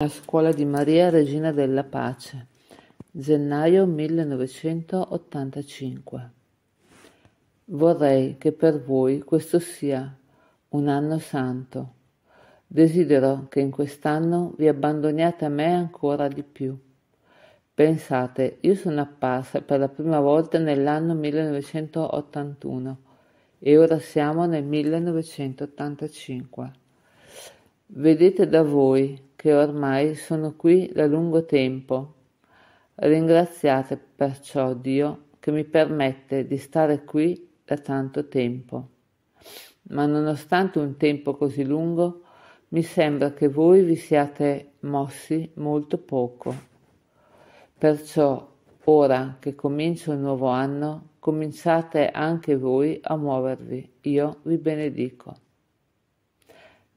La scuola di Maria Regina della Pace, gennaio 1985. Vorrei che per voi questo sia un anno santo. Desidero che in quest'anno vi abbandoniate a me ancora di più. Pensate, io sono apparsa per la prima volta nell'anno 1981 e ora siamo nel 1985. Vedete da voi che ormai sono qui da lungo tempo. Ringraziate perciò Dio che mi permette di stare qui da tanto tempo. Ma nonostante un tempo così lungo, mi sembra che voi vi siate mossi molto poco. Perciò, ora che comincia un nuovo anno, cominciate anche voi a muovervi. Io vi benedico.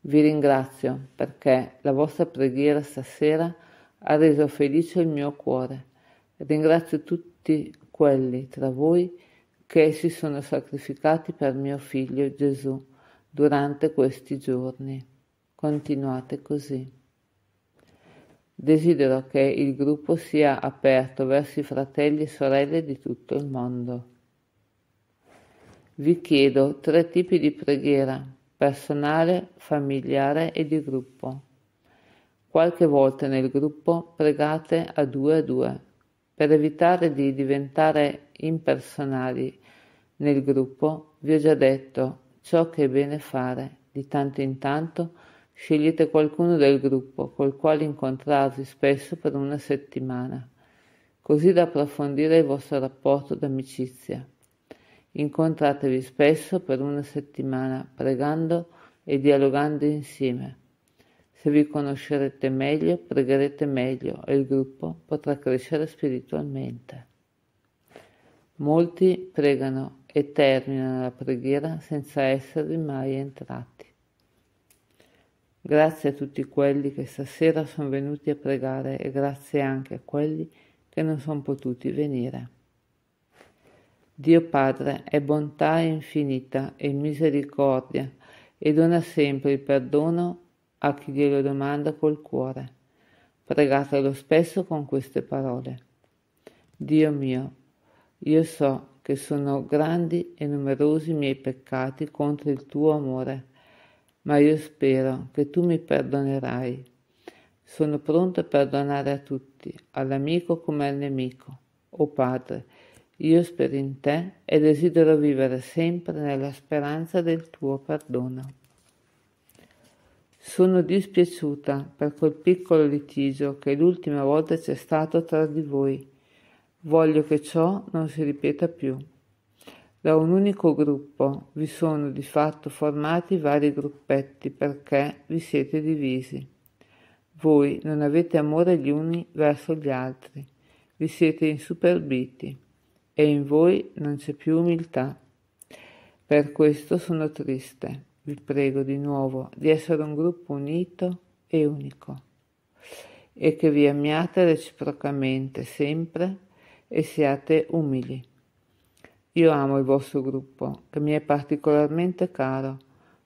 Vi ringrazio perché la vostra preghiera stasera ha reso felice il mio cuore. Ringrazio tutti quelli tra voi che si sono sacrificati per mio figlio Gesù durante questi giorni. Continuate così. Desidero che il gruppo sia aperto verso i fratelli e sorelle di tutto il mondo. Vi chiedo tre tipi di preghiera personale, familiare e di gruppo. Qualche volta nel gruppo pregate a due a due. Per evitare di diventare impersonali nel gruppo, vi ho già detto ciò che è bene fare. Di tanto in tanto scegliete qualcuno del gruppo col quale incontrarvi spesso per una settimana, così da approfondire il vostro rapporto d'amicizia. Incontratevi spesso per una settimana, pregando e dialogando insieme. Se vi conoscerete meglio, pregherete meglio e il gruppo potrà crescere spiritualmente. Molti pregano e terminano la preghiera senza esservi mai entrati. Grazie a tutti quelli che stasera sono venuti a pregare e grazie anche a quelli che non sono potuti venire. Dio Padre è bontà infinita e misericordia e dona sempre il perdono a chi glielo domanda col cuore. Pregatelo spesso con queste parole. Dio mio, io so che sono grandi e numerosi i miei peccati contro il tuo amore, ma io spero che tu mi perdonerai. Sono pronto a perdonare a tutti, all'amico come al nemico. O Padre, io spero in te e desidero vivere sempre nella speranza del tuo perdono. Sono dispiaciuta per quel piccolo litigio che l'ultima volta c'è stato tra di voi. Voglio che ciò non si ripeta più. Da un unico gruppo vi sono di fatto formati vari gruppetti perché vi siete divisi. Voi non avete amore gli uni verso gli altri, vi siete insuperbiti e in voi non c'è più umiltà. Per questo sono triste. Vi prego di nuovo di essere un gruppo unito e unico e che vi amiate reciprocamente sempre e siate umili. Io amo il vostro gruppo, che mi è particolarmente caro.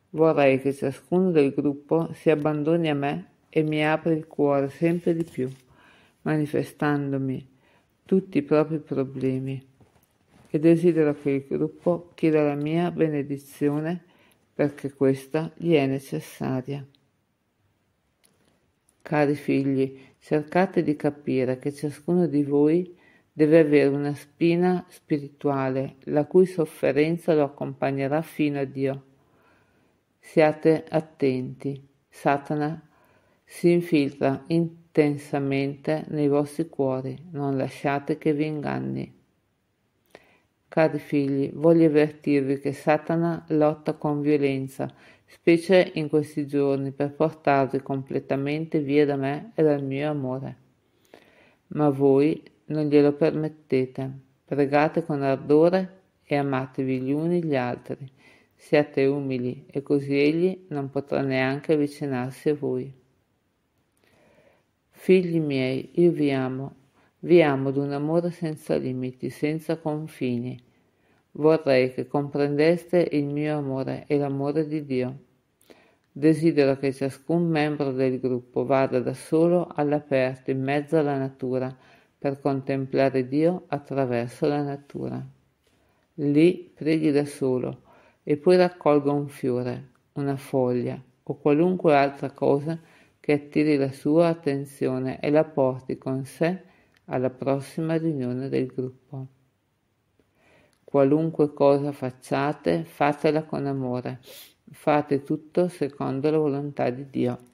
Vorrei che ciascuno del gruppo si abbandoni a me e mi apra il cuore sempre di più, manifestandomi tutti i propri problemi e desidero che il gruppo chieda la mia benedizione perché questa gli è necessaria. Cari figli, cercate di capire che ciascuno di voi deve avere una spina spirituale, la cui sofferenza lo accompagnerà fino a Dio. Siate attenti, Satana si infiltra intensamente nei vostri cuori, non lasciate che vi inganni. Cari figli, voglio avvertirvi che Satana lotta con violenza, specie in questi giorni, per portarvi completamente via da me e dal mio amore. Ma voi non glielo permettete. Pregate con ardore e amatevi gli uni gli altri. Siate umili e così egli non potrà neanche avvicinarsi a voi. Figli miei, io vi amo vi amo d'un amore senza limiti, senza confini. Vorrei che comprendeste il mio amore e l'amore di Dio. Desidero che ciascun membro del gruppo vada da solo all'aperto in mezzo alla natura per contemplare Dio attraverso la natura. Lì preghi da solo e poi raccolga un fiore, una foglia o qualunque altra cosa che attiri la sua attenzione e la porti con sé alla prossima riunione del gruppo. Qualunque cosa facciate, fatela con amore, fate tutto secondo la volontà di Dio.